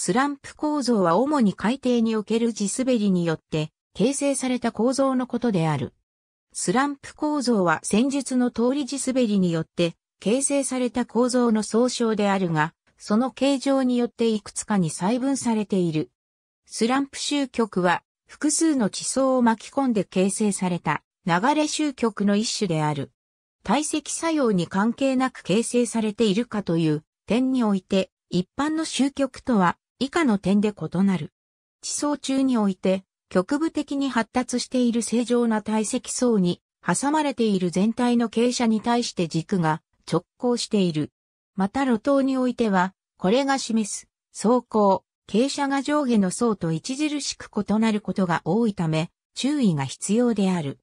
スランプ構造は主に海底における地滑りによって形成された構造のことである。スランプ構造は戦術の通り地滑りによって形成された構造の総称であるが、その形状によっていくつかに細分されている。スランプ集局は複数の地層を巻き込んで形成された流れ集局の一種である。体積作用に関係なく形成されているかという点において、一般の集局とは以下の点で異なる。地層中において、局部的に発達している正常な体積層に、挟まれている全体の傾斜に対して軸が直行している。また路頭においては、これが示す、走行、傾斜が上下の層と著しく異なることが多いため、注意が必要である。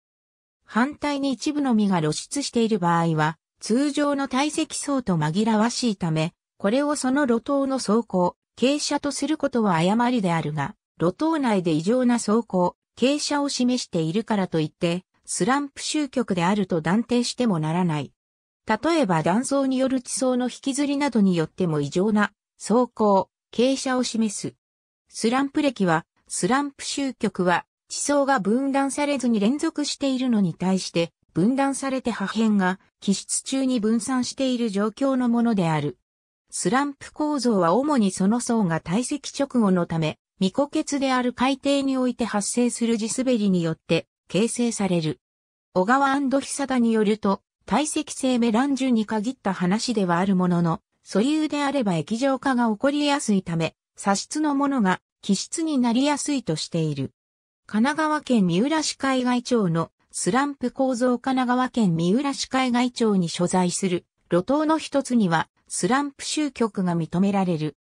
反対に一部の実が露出している場合は、通常の体積層と紛らわしいため、これをその路頭の走行、傾斜とすることは誤りであるが、路頭内で異常な走行、傾斜を示しているからといって、スランプ集局であると断定してもならない。例えば断層による地層の引きずりなどによっても異常な走行、傾斜を示す。スランプ歴は、スランプ集局は、地層が分断されずに連続しているのに対して、分断されて破片が気質中に分散している状況のものである。スランプ構造は主にその層が堆積直後のため、未固結である海底において発生する地滑りによって形成される。小川久田によると、堆積性メランジュに限った話ではあるものの、素粒であれば液状化が起こりやすいため、砂質のものが気質になりやすいとしている。神奈川県三浦市海外町のスランプ構造神奈川県三浦市海外町に所在する路頭の一つにはスランプ集局が認められる。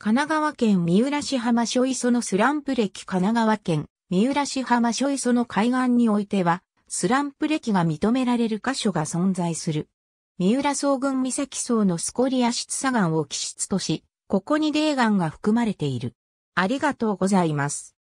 神奈川県三浦市浜所磯のスランプ歴神奈川県三浦市浜所磯の海岸においては、スランプ歴が認められる箇所が存在する。三浦総群岬層のスコリア質砂岩を基質とし、ここに泥岩が含まれている。ありがとうございます。